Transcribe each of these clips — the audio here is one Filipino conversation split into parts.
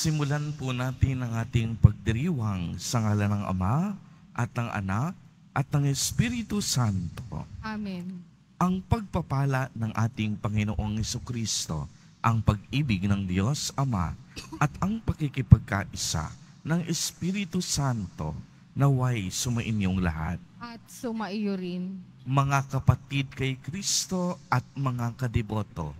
Simulan po natin ang ating pagdiriwang sa ngala ng Ama at ng Anak at ng Espiritu Santo. Amen. Ang pagpapala ng ating Panginoong Iso Kristo, ang pag-ibig ng Diyos Ama at ang pakikipagkaisa ng Espiritu Santo naway sumainyong lahat. At sumaiyo rin. Mga kapatid kay Kristo at mga kadiboto,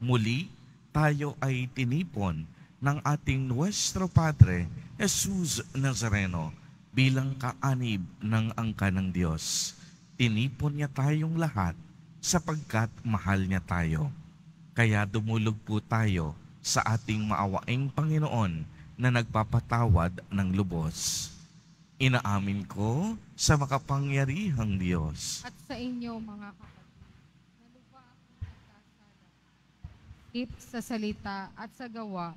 muli tayo ay tinipon ng ating Nuestro Padre, Jesus Nazareno, bilang kaanib ng angka ng Diyos. Tinipon niya tayong lahat sapagkat mahal niya tayo. Kaya dumulog po tayo sa ating maawaing Panginoon na nagpapatawad ng lubos. Inaamin ko sa makapangyarihang Diyos. At sa inyo mga kapatid. Nalupa ako nagkasala. Sa salita at sa gawa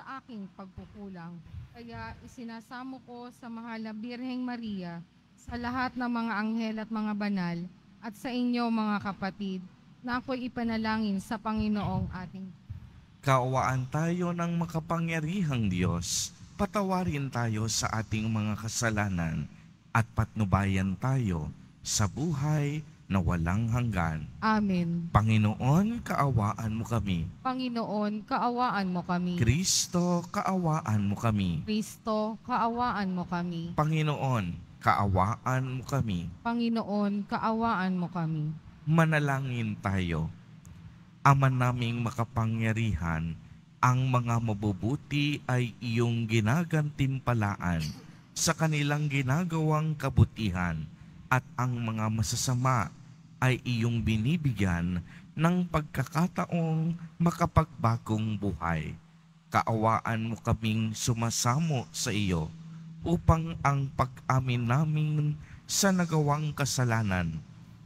sa aking pagkukulang. Kaya isinasamo ko sa mahal na Birheng Maria, sa lahat ng mga anghel at mga banal, at sa inyo mga kapatid, na ako'y ipanalangin sa Panginoong ating. Kaawaan tayo ng makapangyarihang Diyos. Patawarin tayo sa ating mga kasalanan at patnubayan tayo sa buhay na walang hanggan. Amen. Panginoon, kaawaan mo kami. Panginoon, kaawaan mo kami. Kristo, kaawaan mo kami. Kristo, kaawaan mo kami. Panginoon, kaawaan mo kami. Panginoon, kaawaan mo kami. Manalangin tayo. Ama naming makapangyarihan, ang mga mabubuti ay iyong ginagantimpalaan sa kanilang ginagawang kabutihan at ang mga masasama ay iyong binibigyan ng pagkakataong makapagbagong buhay. Kaawaan mo kaming sumasamo sa iyo upang ang pag-amin namin sa nagawang kasalanan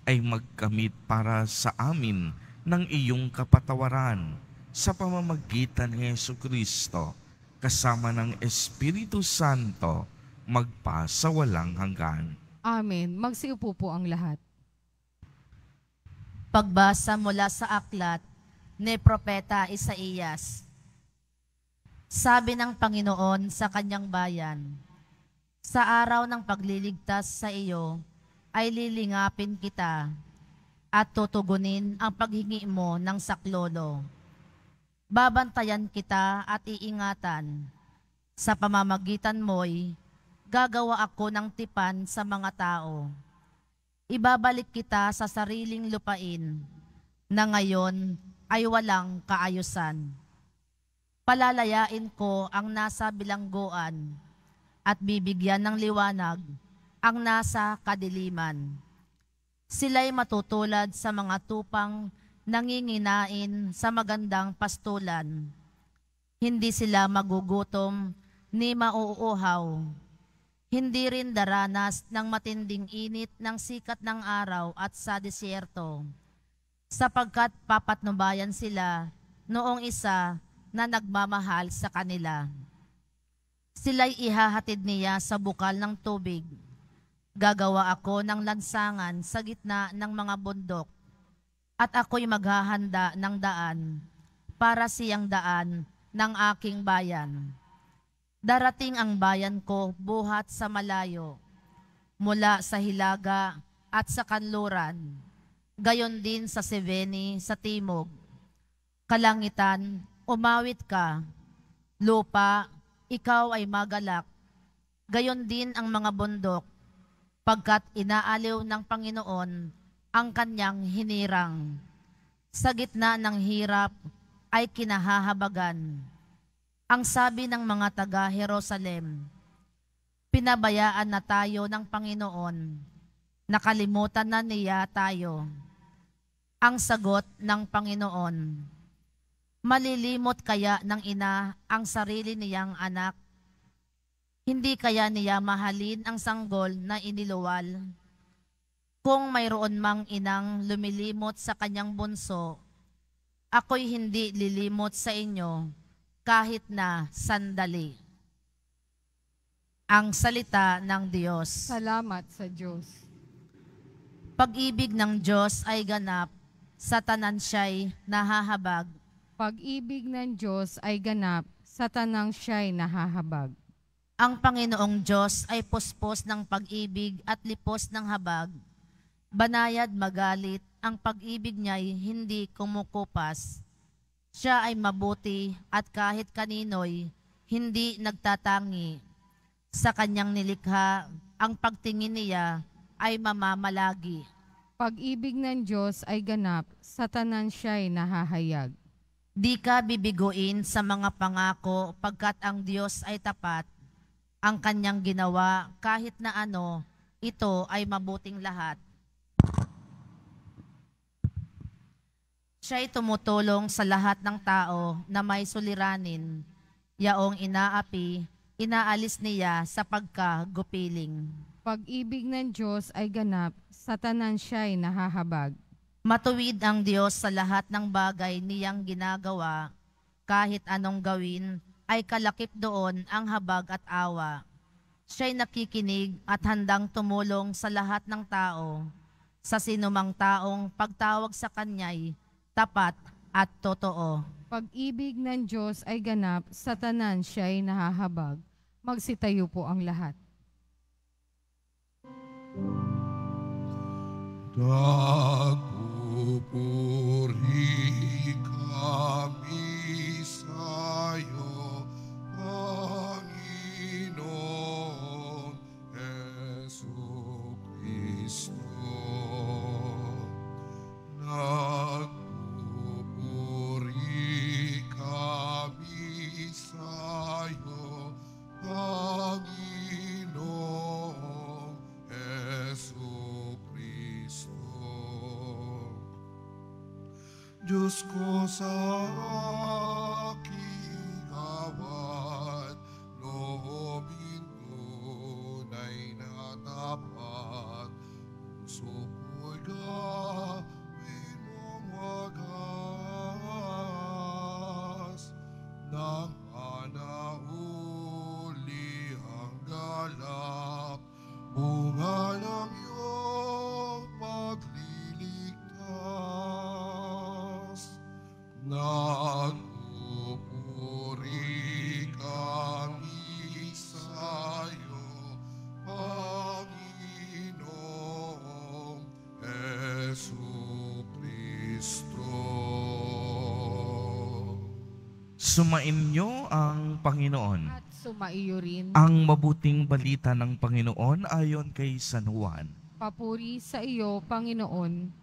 ay magkamit para sa amin ng iyong kapatawaran sa pamamagitan ni Yesu Kristo kasama ng Espiritu Santo magpa sa walang hanggan. Amen. Magsiupo po ang lahat. Pagbasa mula sa aklat ni Propeta Isaías. Sabi ng Panginoon sa kanyang bayan, Sa araw ng pagliligtas sa iyo, ay lilingapin kita at tutugunin ang paghingi mo ng saklolo. Babantayan kita at iingatan. Sa pamamagitan mo'y gagawa ako ng tipan sa mga tao ibabalik kita sa sariling lupain na ngayon ay walang kaayusan. Palalayain ko ang nasa bilangguan at bibigyan ng liwanag ang nasa kadiliman. Sila'y matutulad sa mga tupang nanginginain sa magandang pastulan. Hindi sila magugutom ni mauuhaw hindi rin daranas ng matinding init ng sikat ng araw at sa disyerto, sapagkat papatnubayan sila noong isa na nagmamahal sa kanila. Sila'y ihahatid niya sa bukal ng tubig. Gagawa ako ng lansangan sa gitna ng mga bundok at ako'y maghahanda ng daan para siyang daan ng aking bayan. Darating ang bayan ko buhat sa malayo, mula sa Hilaga at sa Kanluran, gayon din sa Seveni sa Timog. Kalangitan, umawit ka. Lupa, ikaw ay magalak. Gayon din ang mga bundok, pagkat inaaliw ng Panginoon ang kanyang hinirang. Sa gitna ng hirap ay kinahahabagan ang sabi ng mga taga Jerusalem, pinabayaan na tayo ng Panginoon, nakalimutan na niya tayo. Ang sagot ng Panginoon, Malilimot kaya ng ina ang sarili niyang anak? Hindi kaya niya mahalin ang sanggol na iniluwal? Kung mayroon mang inang lumilimot sa kanyang bunso, ako'y hindi lilimot sa inyo kahit na sandali ang salita ng Diyos. Salamat sa Diyos. Pag-ibig ng Diyos ay ganap, sa tanan siya'y nahahabag. Pag-ibig ng Diyos ay ganap, sa tanang siya'y nahahabag. Ang Panginoong Diyos ay puspos ng pag-ibig at lipos ng habag. Banayad magalit, ang pag-ibig niya'y hindi kumukupas. Siya ay mabuti at kahit kanino'y hindi nagtatangi. Sa kanyang nilikha, ang pagtingin niya ay mamamalagi. Pag-ibig ng Diyos ay ganap, sa tanan siya'y nahahayag. Di ka bibiguin sa mga pangako pagkat ang Diyos ay tapat. Ang kanyang ginawa kahit na ano, ito ay mabuting lahat. Siya'y tumutulong sa lahat ng tao na may suliranin, yaong inaapi, inaalis niya sa pagkagupiling. Pag-ibig ng Diyos ay ganap, satanan siya'y nahahabag. Matuwid ang Diyos sa lahat ng bagay niyang ginagawa, kahit anong gawin, ay kalakip doon ang habag at awa. Siya'y nakikinig at handang tumulong sa lahat ng tao. Sa sinumang taong pagtawag sa Kanya'y tapat at totoo. Pag-ibig ng Diyos ay ganap, sa tanan siya ay nahahabag. Magsitayo po ang lahat. Nagpupuri kami sa iyo, Panginoon Yesu Kristo. Nagpupuri Diyos ko sa aking awat, loobin tunay na tapat, puso ko'y gawin mong wagas, nang anauli ang galak, buhay. Sumainyo ang Panginoon. At sumaiyo rin. Ang mabuting balita ng Panginoon ayon kay San Juan. Papuri sa iyo, Panginoon.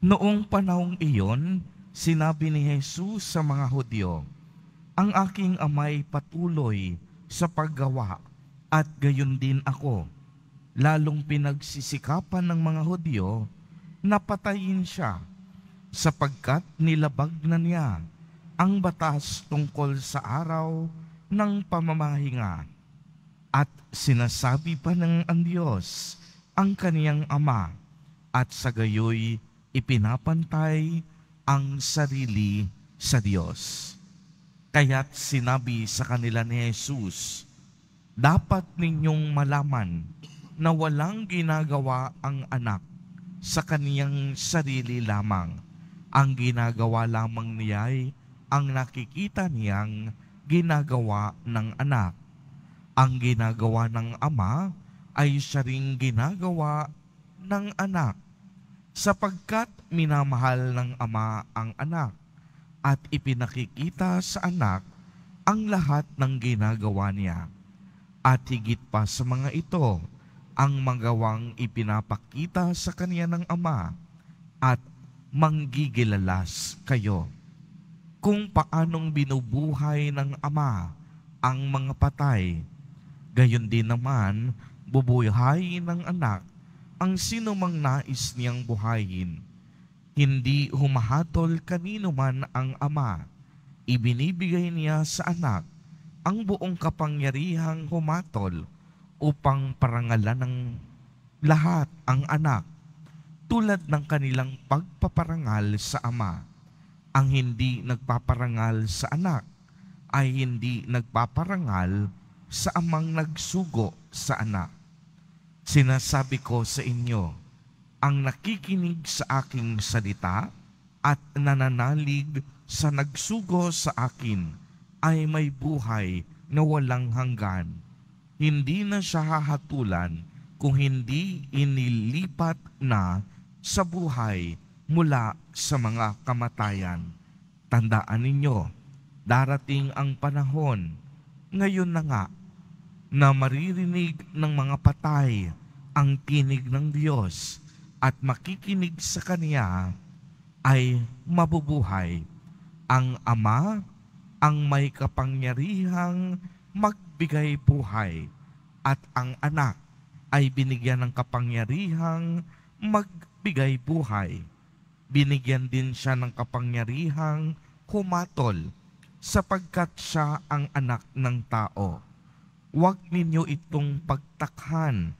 Noong panahong iyon, sinabi ni Jesus sa mga Hudyo, Ang aking amay patuloy sa paggawa at gayon din ako. Lalong pinagsisikapan ng mga Hudyo na patayin siya sapagkat nilabag na niya ang batas tungkol sa araw ng pamamahinga at sinasabi pa ng ang Diyos ang kaniyang ama at sa gayoy ipinapantay ang sarili sa Diyos. Kaya't sinabi sa kanila ni Jesus, dapat ninyong malaman na walang ginagawa ang anak sa kaniyang sarili lamang, ang ginagawa lamang niya ay ang nakikita niyang ginagawa ng anak. Ang ginagawa ng ama ay siya ring ginagawa ng anak sapagkat minamahal ng ama ang anak at ipinakikita sa anak ang lahat ng ginagawa niya. At higit pa sa mga ito, ang magawang ipinapakita sa kanya ng ama at manggigilalas kayo kung paanong binubuhay ng Ama ang mga patay. Gayon din naman, bubuhay ng anak ang sinumang nais niyang buhayin. Hindi humahatol kanino man ang ama. Ibinibigay niya sa anak ang buong kapangyarihang humatol upang parangalan ng lahat ang anak tulad ng kanilang pagpaparangal sa ama. Ang hindi nagpaparangal sa anak ay hindi nagpaparangal sa amang nagsugo sa anak. Sinasabi ko sa inyo, ang nakikinig sa aking salita at nananalig sa nagsugo sa akin ay may buhay na walang hanggan. Hindi na siya hahatulan kung hindi inilipat na sa buhay mula sa mga kamatayan. Tandaan ninyo, darating ang panahon, ngayon na nga, na maririnig ng mga patay ang tinig ng Diyos at makikinig sa Kanya ay mabubuhay ang Ama ang may kapangyarihang magbigay buhay at ang anak ay binigyan ng kapangyarihang mag bigay buhay. Binigyan din siya ng kapangyarihang kumatol sapagkat siya ang anak ng tao. Huwag ninyo itong pagtakhan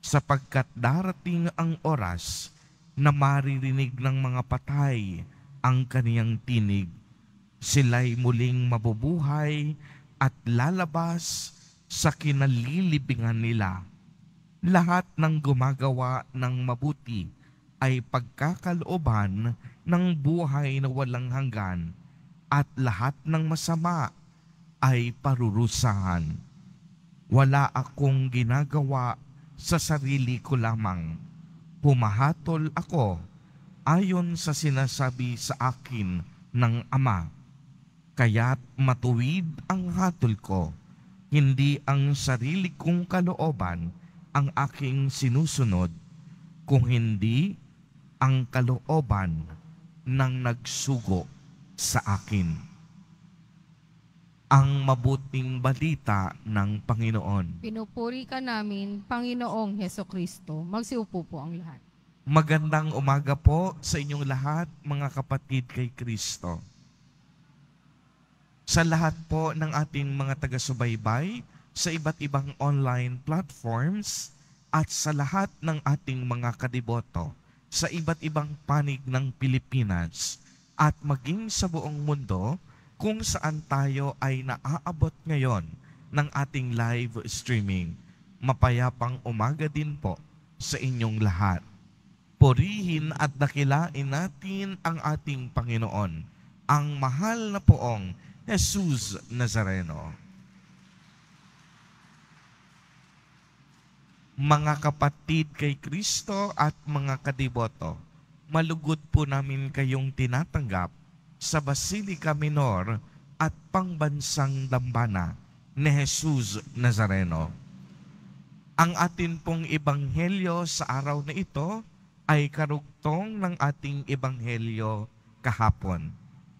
sapagkat darating ang oras na maririnig ng mga patay ang kaniyang tinig. Sila'y muling mabubuhay at lalabas sa kinalilibingan nila. Lahat ng gumagawa ng mabuti ay pagkakalooban ng buhay na walang hanggan at lahat ng masama ay parurusahan. Wala akong ginagawa sa sarili ko lamang. Pumahatol ako ayon sa sinasabi sa akin ng Ama. Kaya't matuwid ang hatol ko, hindi ang sarili kong kalooban ang aking sinusunod, kung hindi ang kalooban ng nagsugo sa akin. Ang mabuting balita ng Panginoon. Pinupuri ka namin, Panginoong Heso Kristo. Magsiupo po ang lahat. Magandang umaga po sa inyong lahat, mga kapatid kay Kristo. Sa lahat po ng ating mga taga-subaybay sa iba't ibang online platforms at sa lahat ng ating mga kadiboto sa iba't ibang panig ng Pilipinas at maging sa buong mundo kung saan tayo ay naaabot ngayon ng ating live streaming. Mapayapang umaga din po sa inyong lahat. Purihin at dakilain natin ang ating Panginoon, ang mahal na poong Jesus Nazareno. mga kapatid kay Kristo at mga kadiboto, malugod po namin kayong tinatanggap sa Basilica Minor at pangbansang dambana ni Jesus Nazareno. Ang atin pong ebanghelyo sa araw na ito ay karugtong ng ating ebanghelyo kahapon.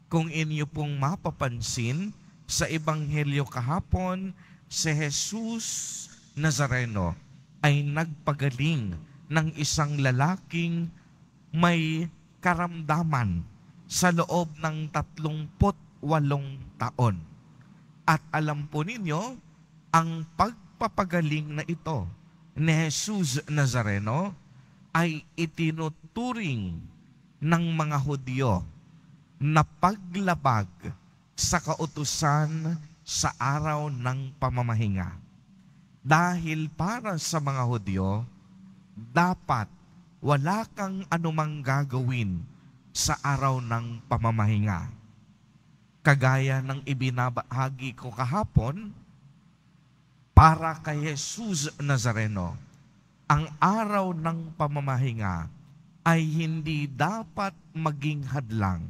Kung inyo pong mapapansin, sa ebanghelyo kahapon, si Jesus Nazareno ay nagpagaling ng isang lalaking may karamdaman sa loob ng 38 taon. At alam po ninyo, ang pagpapagaling na ito ni Jesus Nazareno ay itinuturing ng mga Hudyo na paglabag sa kautusan sa araw ng pamamahinga. Dahil para sa mga Hudyo, dapat wala kang anumang gagawin sa araw ng pamamahinga. Kagaya ng ibinabahagi ko kahapon, para kay Jesus Nazareno, ang araw ng pamamahinga ay hindi dapat maging hadlang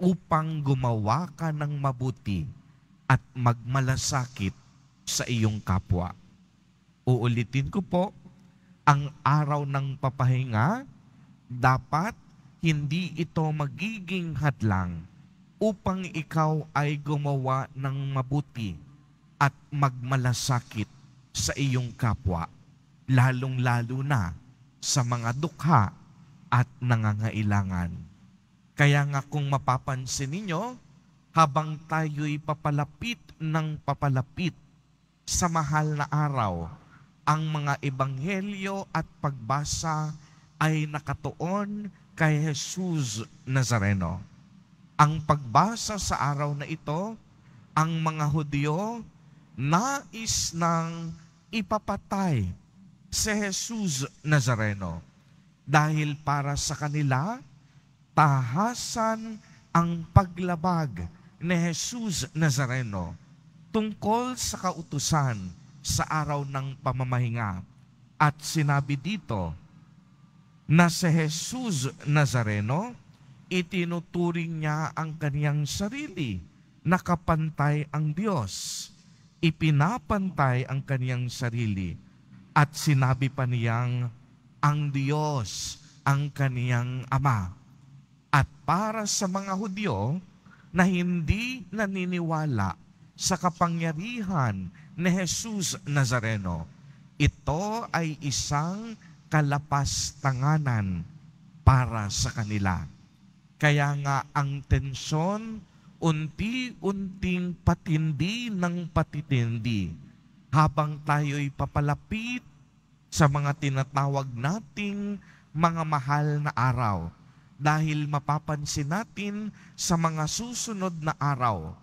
upang gumawa ka ng mabuti at magmalasakit sa iyong kapwa. Uulitin ko po, ang araw ng papahinga, dapat hindi ito magiging hadlang upang ikaw ay gumawa ng mabuti at magmalasakit sa iyong kapwa, lalong-lalo na sa mga dukha at nangangailangan. Kaya nga kung mapapansin ninyo, habang tayo'y papalapit ng papalapit sa mahal na araw ang mga ebanghelyo at pagbasa ay nakatuon kay Jesus Nazareno. Ang pagbasa sa araw na ito, ang mga Hudyo nais nang ipapatay si Jesus Nazareno dahil para sa kanila tahasan ang paglabag ni Jesus Nazareno tungkol sa kautusan sa araw ng pamamahinga. At sinabi dito na si Jesus Nazareno, itinuturing niya ang kaniyang sarili, na kapantay ang Diyos, ipinapantay ang kaniyang sarili, at sinabi pa niyang ang Diyos ang kaniyang Ama. At para sa mga Hudyo na hindi naniniwala sa kapangyarihan ni Jesus Nazareno. Ito ay isang kalapastanganan para sa kanila. Kaya nga ang tensyon unti-unting patindi ng patitindi habang tayo'y papalapit sa mga tinatawag nating mga mahal na araw. Dahil mapapansin natin sa mga susunod na araw,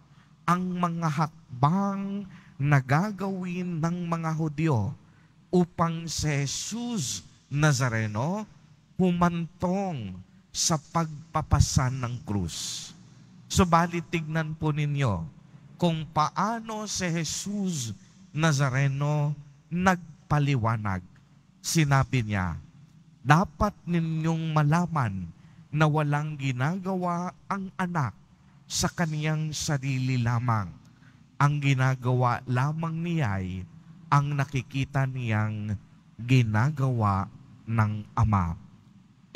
ang mga hakbang nagagawin ng mga Hudyo upang si Jesus Nazareno humantong sa pagpapasan ng krus. Subalit tignan po ninyo kung paano si Jesus Nazareno nagpaliwanag. Sinabi niya, dapat ninyong malaman na walang ginagawa ang anak sa kaniyang sarili lamang ang ginagawa lamang niya ang nakikita niyang ginagawa ng Ama.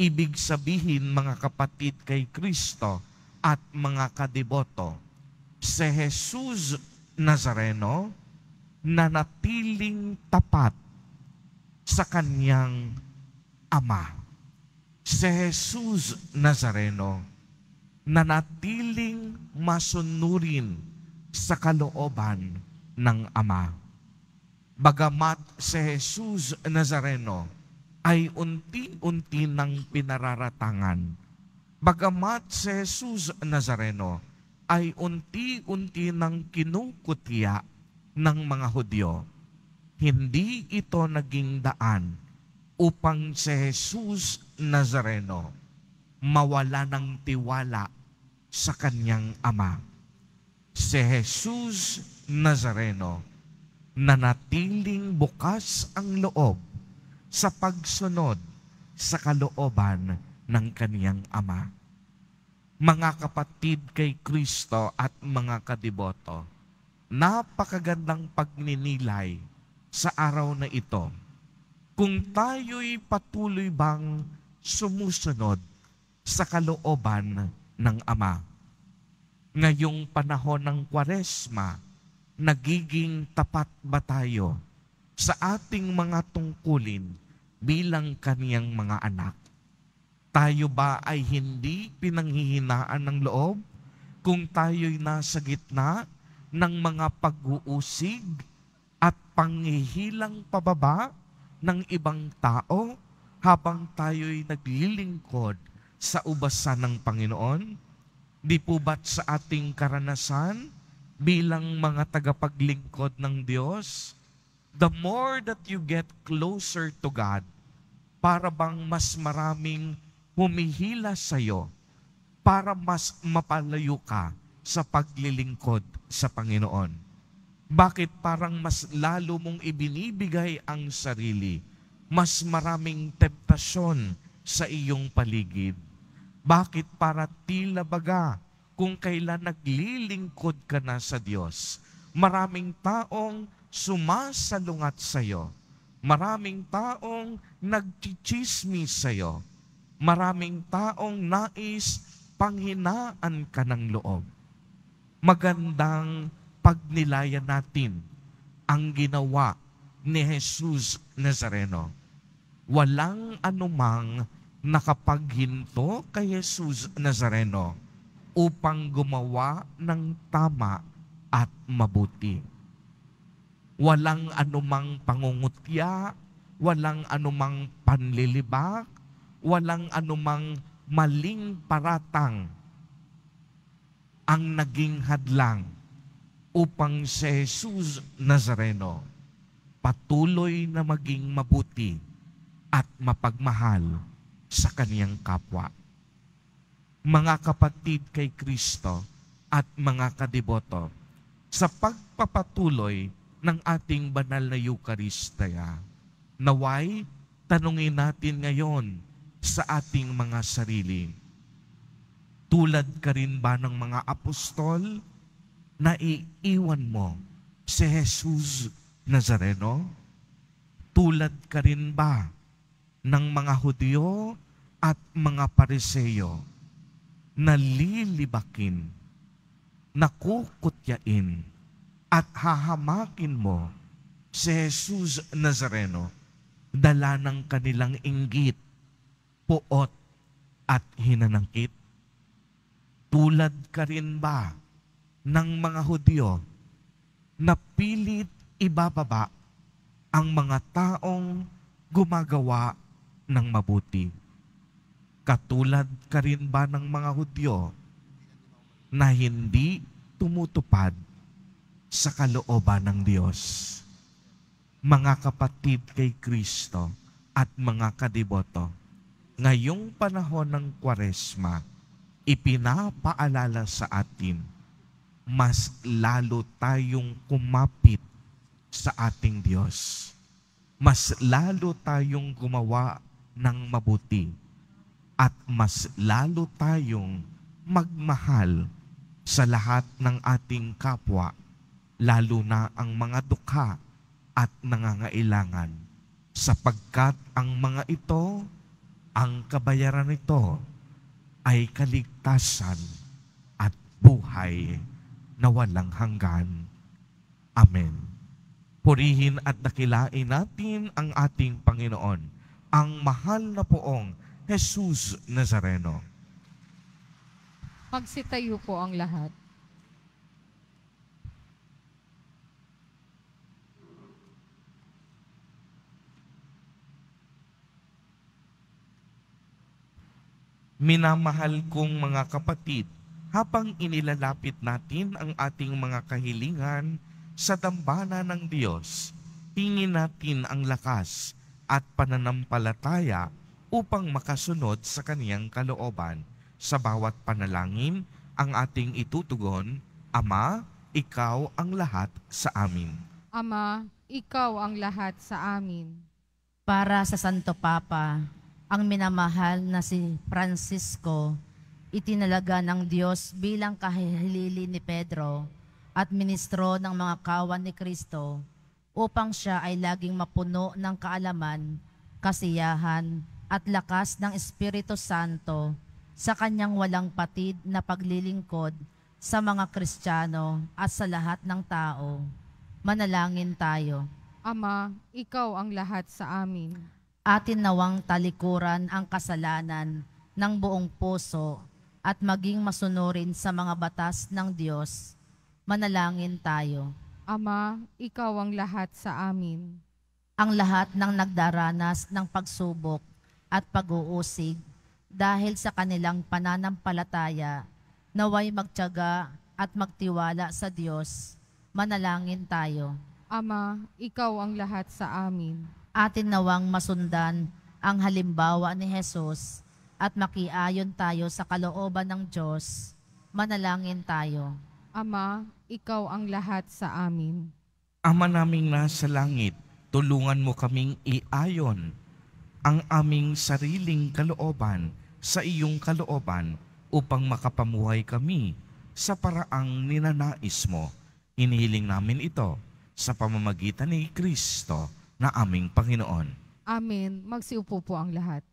Ibig sabihin mga kapatid kay Kristo at mga kadiboto, si Jesus Nazareno na natiling tapat sa kanyang Ama. Si Jesus Nazareno na natiling masunurin sa kalooban ng Ama. Bagamat si Jesus Nazareno ay unti-unti ng pinararatangan, bagamat si Jesus Nazareno ay unti-unti ng kinukutya ng mga Hudyo, hindi ito naging daan upang si Jesus Nazareno mawala ng tiwala sa kanyang ama si Jesus Nazareno, na nanatiling bukas ang loob sa pagsunod sa kalooban ng kaniyang ama. Mga kapatid kay Kristo at mga kadiboto, napakagandang pagninilay sa araw na ito kung tayo'y patuloy bang sumusunod sa kalooban ng Ama ngayong panahon ng kwaresma, nagiging tapat ba tayo sa ating mga tungkulin bilang kaniyang mga anak? Tayo ba ay hindi pinanghihinaan ng loob kung tayo'y nasa gitna ng mga pag-uusig at panghihilang pababa ng ibang tao habang tayo'y naglilingkod sa ubasan ng Panginoon? Di po ba't sa ating karanasan bilang mga tagapaglingkod ng Diyos, the more that you get closer to God, para bang mas maraming humihila sa iyo, para mas mapalayo ka sa paglilingkod sa Panginoon. Bakit parang mas lalo mong ibinibigay ang sarili, mas maraming temptasyon sa iyong paligid? Bakit para tila baga kung kailan naglilingkod ka na sa Diyos? Maraming taong sumasalungat sa iyo. Maraming taong nagchichismis sa iyo. Maraming taong nais panghinaan ka ng loob. Magandang pagnilayan natin ang ginawa ni Jesus Nazareno. Walang anumang nakapaghinto kay Jesus Nazareno upang gumawa ng tama at mabuti. Walang anumang pangungutya, walang anumang panlilibak, walang anumang maling paratang ang naging hadlang upang si Jesus Nazareno patuloy na maging mabuti at mapagmahal sa kaniyang kapwa. Mga kapatid kay Kristo at mga kadiboto, sa pagpapatuloy ng ating banal na Eucharistia, naway tanungin natin ngayon sa ating mga sarili. Tulad ka rin ba ng mga apostol na iiwan mo si Jesus Nazareno? Tulad ka rin ba ng mga Hudyo at mga Pariseyo nalilibakin, nakukutyain, at hahamakin mo si Jesus Nazareno dala ng kanilang inggit, puot at hinanangkit? Tulad ka rin ba ng mga Hudyo na pilit ibababa ang mga taong gumagawa ng mabuti. Katulad ka rin ba ng mga Hudyo na hindi tumutupad sa kalooban ng Diyos? Mga kapatid kay Kristo at mga kadiboto, ngayong panahon ng Kwaresma, ipinapaalala sa atin, mas lalo tayong kumapit sa ating Diyos. Mas lalo tayong gumawa ng mabuti at mas lalo tayong magmahal sa lahat ng ating kapwa, lalo na ang mga dukha at nangangailangan, sapagkat ang mga ito, ang kabayaran nito ay kaligtasan at buhay na walang hanggan. Amen. Purihin at dakilain natin ang ating Panginoon ang mahal na poong Jesus Nazareno. Magsitayo po ang lahat. Minamahal kong mga kapatid, habang inilalapit natin ang ating mga kahilingan sa dambana ng Diyos, tingin natin ang lakas at pananampalataya upang makasunod sa kaniyang kalooban. Sa bawat panalangin, ang ating itutugon, Ama, Ikaw ang lahat sa amin. Ama, Ikaw ang lahat sa amin. Para sa Santo Papa, ang minamahal na si Francisco, itinalaga ng Diyos bilang kahihilili ni Pedro at ministro ng mga kawan ni Kristo, upang siya ay laging mapuno ng kaalaman, kasiyahan at lakas ng Espiritu Santo sa kanyang walang patid na paglilingkod sa mga Kristiyano at sa lahat ng tao. Manalangin tayo. Ama, ikaw ang lahat sa amin. Atin nawang talikuran ang kasalanan ng buong puso at maging masunurin sa mga batas ng Diyos. Manalangin tayo. Ama, Ikaw ang lahat sa amin. Ang lahat ng nagdaranas ng pagsubok at pag-uusig dahil sa kanilang pananampalataya naway magtiyaga at magtiwala sa Diyos, manalangin tayo. Ama, Ikaw ang lahat sa amin. Atin nawang masundan ang halimbawa ni Jesus at makiayon tayo sa kalooban ng Diyos, manalangin tayo. Ama, Ikaw ang lahat sa amin. Ama naming nasa langit, tulungan mo kaming iayon ang aming sariling kalooban sa iyong kalooban upang makapamuhay kami sa paraang ninanais mo. Inihiling namin ito sa pamamagitan ni Kristo na aming Panginoon. Amen. Magsiupo po ang lahat.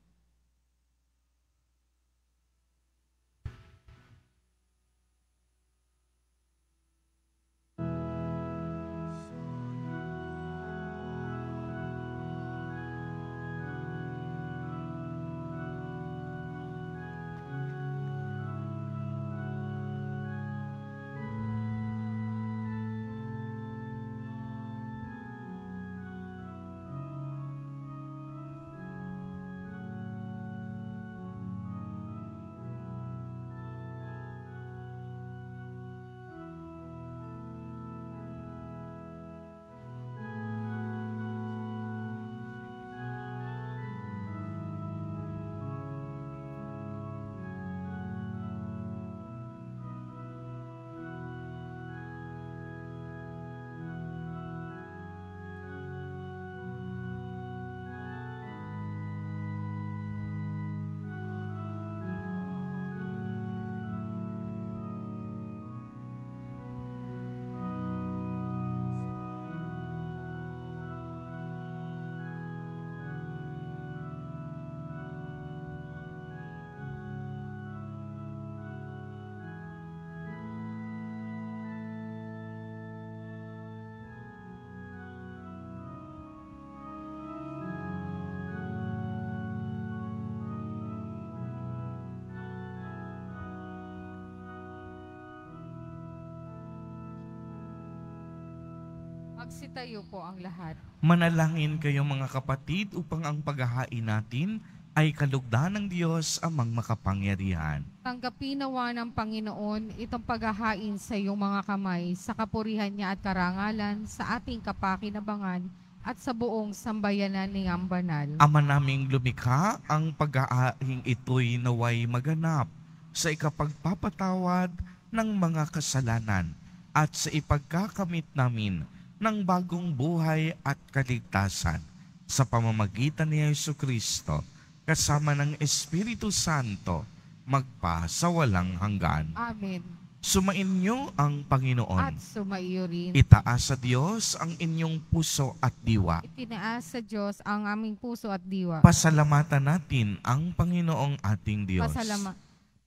Magsitayo po ang lahat. Manalangin kayo mga kapatid upang ang paghahain natin ay kalugdan ng Diyos amang makapangyarihan. Tanggapin nawa ng Panginoon itong paghahain sa iyong mga kamay sa kapurihan niya at karangalan sa ating kapakinabangan at sa buong sambayanan ni Ambanal. Ama naming lumikha, ang pag-aahing ito'y naway maganap sa ikapagpapatawad ng mga kasalanan at sa ipagkakamit namin ng bagong buhay at kaligtasan sa pamamagitan ni Yesu Kristo kasama ng Espiritu Santo magpa sa walang hanggan. Amen. Sumainyo ang Panginoon. At sumaiyo rin. Itaas sa Diyos ang inyong puso at diwa. Itinaas sa Diyos ang aming puso at diwa. Pasalamatan natin ang Panginoong ating Diyos. Pasalama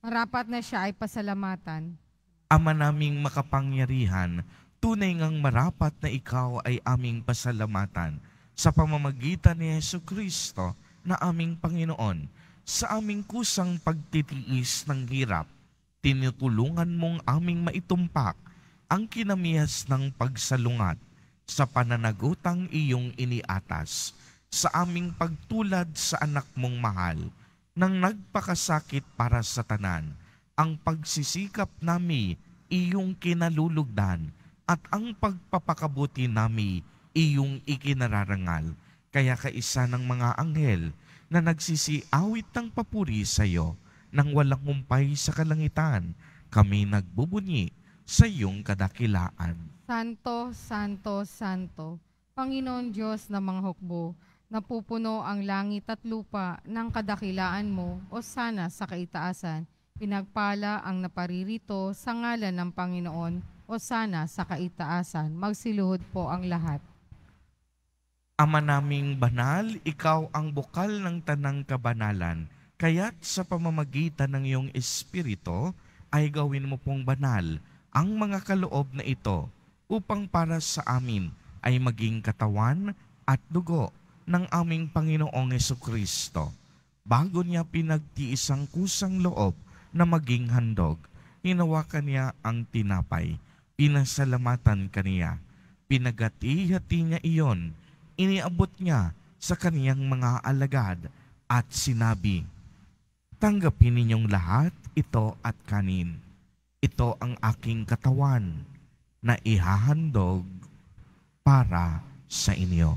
Marapat na siya ay pasalamatan. Ama naming makapangyarihan, tunay ngang marapat na ikaw ay aming pasalamatan sa pamamagitan ni Yesu Kristo na aming Panginoon sa aming kusang pagtitiis ng hirap. Tinutulungan mong aming maitumpak ang kinamias ng pagsalungat sa pananagutang iyong iniatas sa aming pagtulad sa anak mong mahal nang nagpakasakit para sa tanan. Ang pagsisikap nami iyong kinalulugdan at ang pagpapakabuti nami iyong ikinararangal. Kaya kaisa ng mga anghel na nagsisiawit ng papuri sa iyo nang walang humpay sa kalangitan. Kami nagbubunyi sa iyong kadakilaan. Santo, Santo, Santo, Panginoon Diyos ng mga hukbo, napupuno ang langit at lupa ng kadakilaan mo o sana sa kaitaasan. Pinagpala ang naparirito sa ngalan ng Panginoon o sana sa kaitaasan, magsiluhod po ang lahat. Ama naming banal, ikaw ang bukal ng tanang kabanalan, kaya't sa pamamagitan ng iyong espirito ay gawin mo pong banal ang mga kaloob na ito upang para sa amin ay maging katawan at dugo ng aming Panginoong Kristo bago niya pinagtiis ang kusang loob na maging handog hinawakan niya ang tinapay pinasalamatan kaniya. pinagati niya iyon, iniabot niya sa kaniyang mga alagad at sinabi, Tanggapin ninyong lahat ito at kanin. Ito ang aking katawan na ihahandog para sa inyo.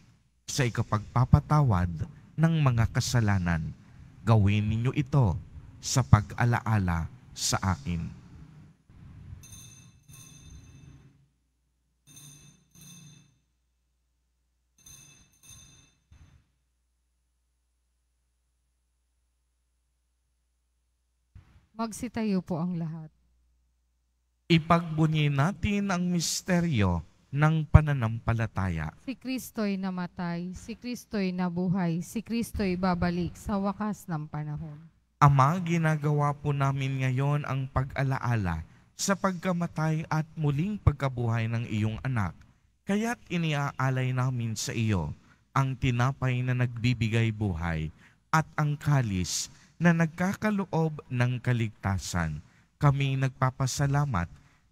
sa ikapagpapatawad ng mga kasalanan. Gawin ninyo ito sa pag-alaala sa akin. Magsitayo po ang lahat. Ipagbunyi natin ang misteryo ng pananampalataya. Si Kristo'y namatay, si Kristo'y nabuhay, si Kristo'y babalik sa wakas ng panahon. Ama, ginagawa po namin ngayon ang pag-alaala sa pagkamatay at muling pagkabuhay ng iyong anak. Kaya't iniaalay namin sa iyo ang tinapay na nagbibigay buhay at ang kalis na nagkakaloob ng kaligtasan. Kami nagpapasalamat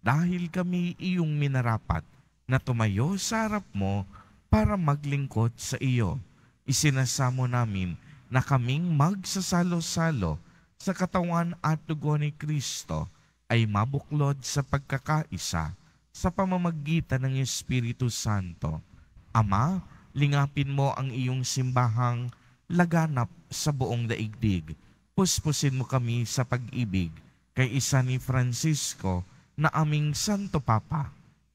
dahil kami iyong minarapat – na tumayo sa harap mo para maglingkod sa iyo. Isinasamo namin na kaming magsasalo-salo sa katawan at dugo ni Kristo ay mabuklod sa pagkakaisa sa pamamagitan ng Espiritu Santo. Ama, lingapin mo ang iyong simbahang laganap sa buong daigdig. Puspusin mo kami sa pag-ibig kay isa ni Francisco na aming Santo Papa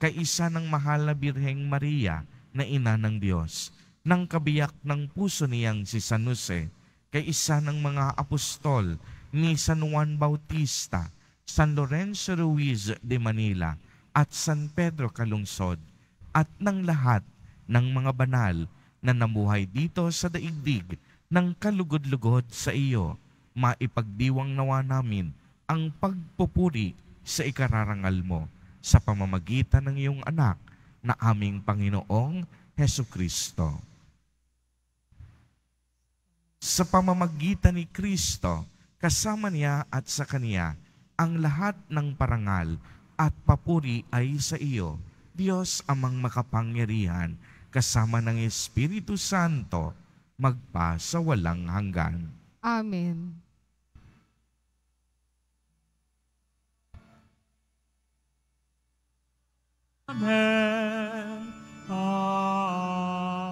kaisa ng mahal na Birheng Maria na ina ng Diyos, ng kabiyak ng puso niyang si San Jose, kaisa ng mga apostol ni San Juan Bautista, San Lorenzo Ruiz de Manila, at San Pedro Calungsod, at ng lahat ng mga banal na namuhay dito sa daigdig ng kalugod-lugod sa iyo, maipagdiwang nawa namin ang pagpupuri sa ikararangal mo sa pamamagitan ng iyong anak na aming Panginoong Heso Kristo. Sa pamamagitan ni Kristo, kasama niya at sa Kaniya, ang lahat ng parangal at papuri ay sa iyo, Diyos amang makapangyarihan, kasama ng Espiritu Santo, magpa sa walang hanggan. Amen. Amen.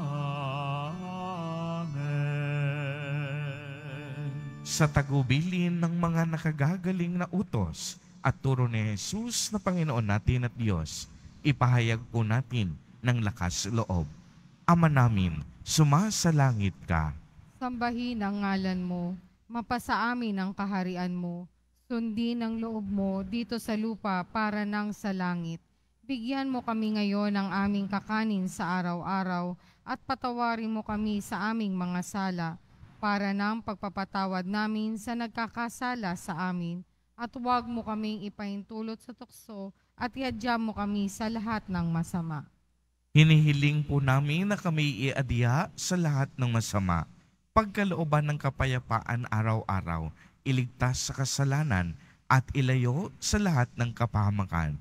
Amen. Sa tagubilin ng mga nakagagaling na utos at turo ni Jesus na Panginoon natin at Diyos, ipahayag ko natin ng lakas loob. Ama namin, sumasalangit ka. Sambahin ang ngalan mo, mapasa amin ang kaharian mo, sundin ang loob mo dito sa lupa para nang sa langit. Bigyan mo kami ngayon ng aming kakanin sa araw-araw at patawarin mo kami sa aming mga sala para ng pagpapatawad namin sa nagkakasala sa amin at huwag mo kaming ipaintulot sa tukso at iadya mo kami sa lahat ng masama. Hinihiling po namin na kami iadya sa lahat ng masama. Pagkalooban ng kapayapaan araw-araw, iligtas sa kasalanan at ilayo sa lahat ng kapahamakan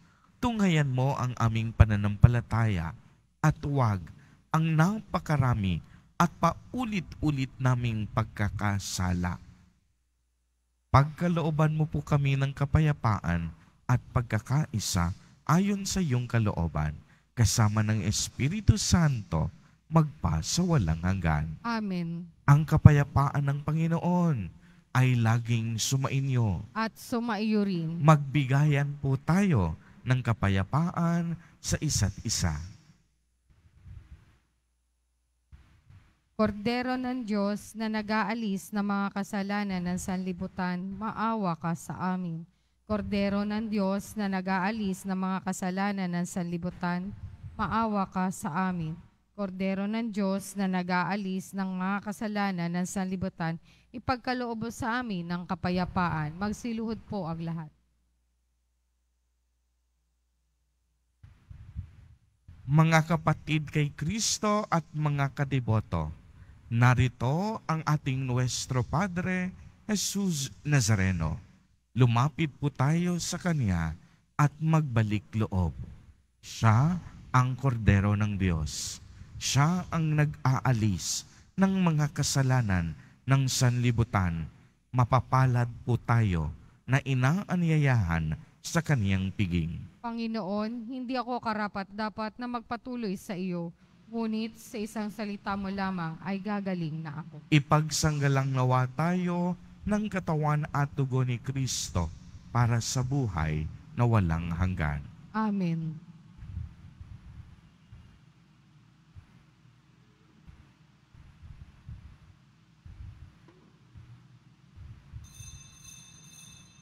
tunghayan mo ang aming pananampalataya at huwag ang napakarami at paulit-ulit naming pagkakasala. Pagkalooban mo po kami ng kapayapaan at pagkakaisa ayon sa iyong kalooban, kasama ng Espiritu Santo, magpa sa walang hanggan. Amen. Ang kapayapaan ng Panginoon ay laging sumainyo. At sumaiyo rin. Magbigayan po tayo ng kapayapaan sa isa't isa. Kordero ng Diyos na nag-aalis ng mga kasalanan ng sanlibutan, maawa ka sa amin. Kordero ng Diyos na nag-aalis ng mga kasalanan ng sanlibutan, maawa ka sa amin. Kordero ng Diyos na nag-aalis ng mga kasalanan ng sanlibutan, ipagkaloob sa amin ng kapayapaan. Magsiluhod po ang lahat. mga kapatid kay Kristo at mga kadiboto, narito ang ating Nuestro Padre, Jesus Nazareno. Lumapit po tayo sa Kanya at magbalik loob. Siya ang kordero ng Diyos. Siya ang nag-aalis ng mga kasalanan ng sanlibutan. Mapapalad po tayo na inaanyayahan sa Kanyang piging. Panginoon, hindi ako karapat dapat na magpatuloy sa iyo, ngunit sa isang salita mo lamang ay gagaling na ako. Ipagsanggalang nawa tayo ng katawan at dugo ni Kristo para sa buhay na walang hanggan. Amen.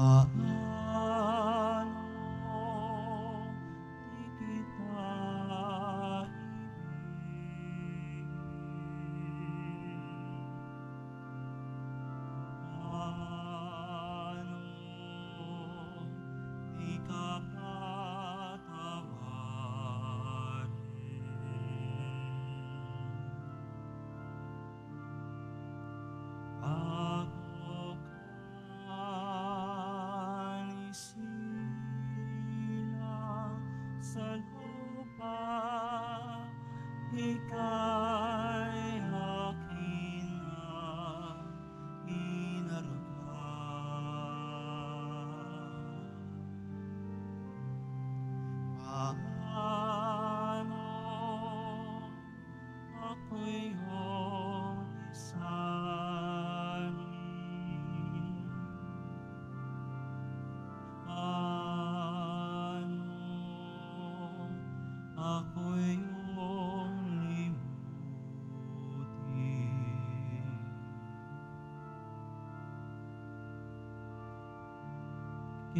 uh,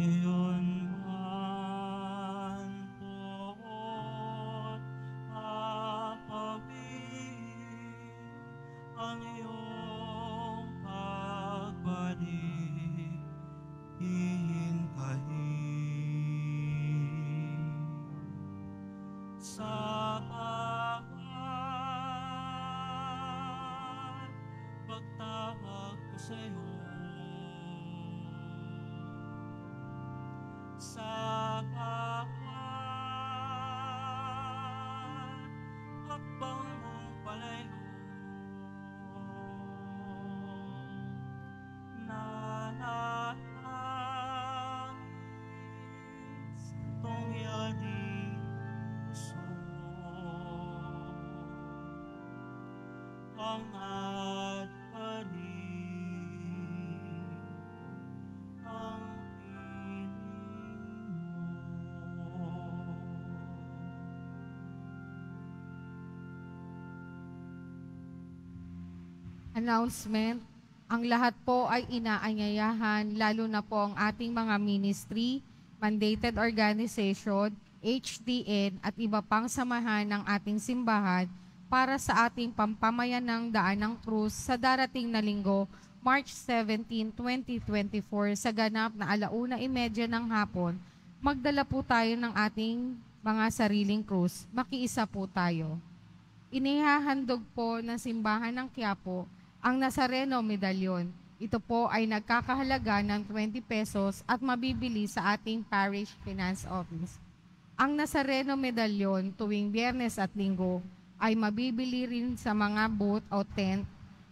you announcement, ang lahat po ay inaanyayahan, lalo na po ang ating mga ministry, mandated organization, HDN at iba pang samahan ng ating simbahan para sa ating pampamayan ng daan ng krus sa darating na linggo, March 17, 2024 sa ganap na alauna imedya ng hapon. Magdala po tayo ng ating mga sariling krus. Makiisa po tayo. Inihahandog po ng simbahan ng Quiapo ang Nazareno Medallion. Ito po ay nagkakahalaga ng 20 pesos at mabibili sa ating parish finance office. Ang Nazareno Medallion tuwing biyernes at linggo ay mabibili rin sa mga booth o tent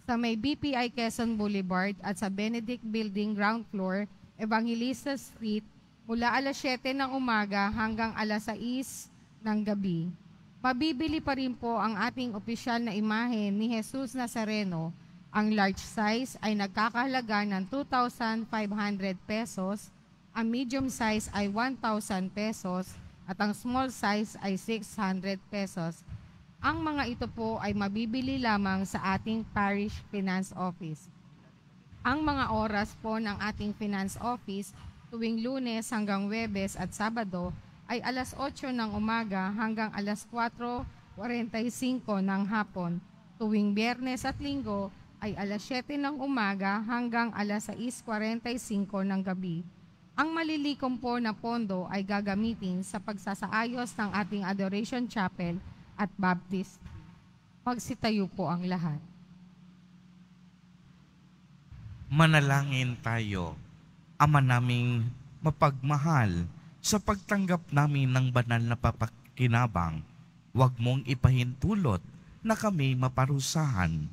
sa may BPI Quezon Boulevard at sa Benedict Building ground floor, Evangelista Street, mula alas 7 ng umaga hanggang alas 6 ng gabi. Mabibili pa rin po ang ating opisyal na imahe ni Jesus Nazareno ang large size ay nagkakahalaga ng 2,500 pesos, ang medium size ay 1,000 pesos, at ang small size ay 600 pesos. Ang mga ito po ay mabibili lamang sa ating parish finance office. Ang mga oras po ng ating finance office tuwing lunes hanggang webes at sabado ay alas 8 ng umaga hanggang alas 4.45 ng hapon. Tuwing biyernes at linggo ay alas 7 ng umaga hanggang alas 6.45 ng gabi. Ang malilikom po na pondo ay gagamitin sa pagsasaayos ng ating Adoration Chapel at Baptist. Magsitayo po ang lahat. Manalangin tayo, Ama naming mapagmahal sa pagtanggap namin ng banal na papakinabang. Huwag mong ipahintulot na kami maparusahan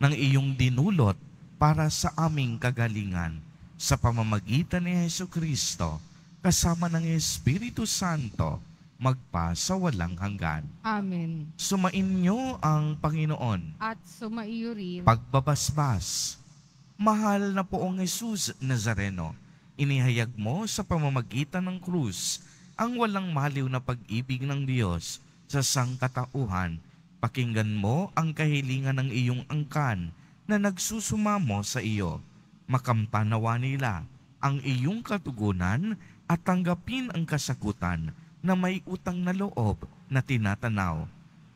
ng iyong dinulot para sa aming kagalingan sa pamamagitan ni Heso Kristo kasama ng Espiritu Santo magpa sa walang hanggan. Amen. Sumainyo ang Panginoon. At sumaiyo rin. Pagbabasbas. Mahal na poong Jesus Nazareno, inihayag mo sa pamamagitan ng krus ang walang maliw na pag-ibig ng Diyos sa sangkatauhan Pakinggan mo ang kahilingan ng iyong angkan na nagsusumamo sa iyo. Makampanawa nila ang iyong katugunan at tanggapin ang kasagutan na may utang na loob na tinatanaw.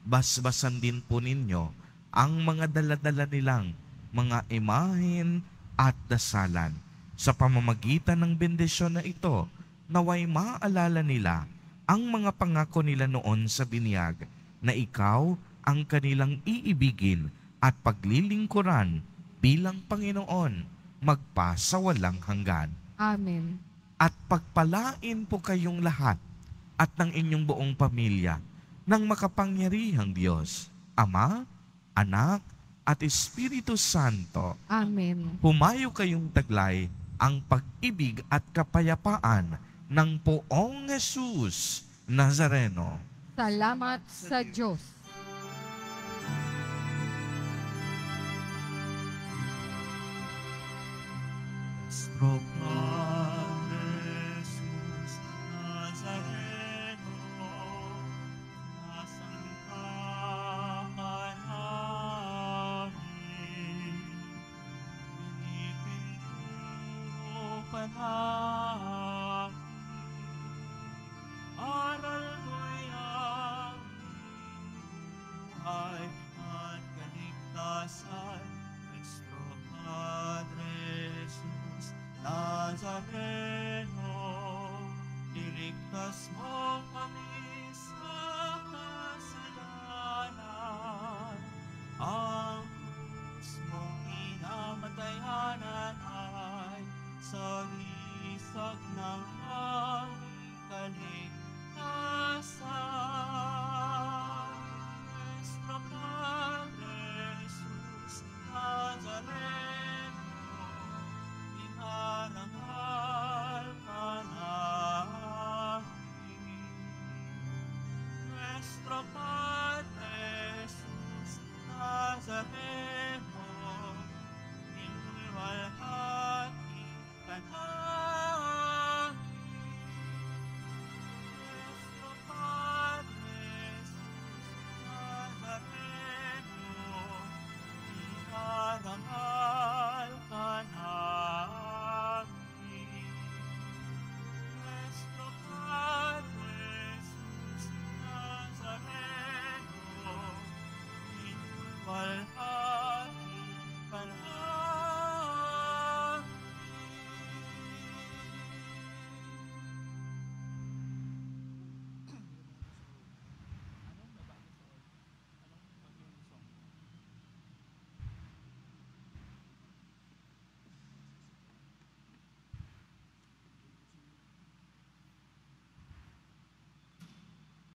Basbasan din po ninyo ang mga daladala nilang mga imahin at dasalan. Sa pamamagitan ng bendisyon na ito, naway maalala nila ang mga pangako nila noon sa binyag na ikaw ang kanilang iibigin at paglilingkuran bilang Panginoon magpa sa walang hanggan. Amen. At pagpalain po kayong lahat at ng inyong buong pamilya ng makapangyarihang Diyos, Ama, Anak, at Espiritu Santo. Amen. Pumayo kayong taglay ang pag-ibig at kapayapaan ng poong Jesus Nazareno. Salamat sa Diyos. proclaim.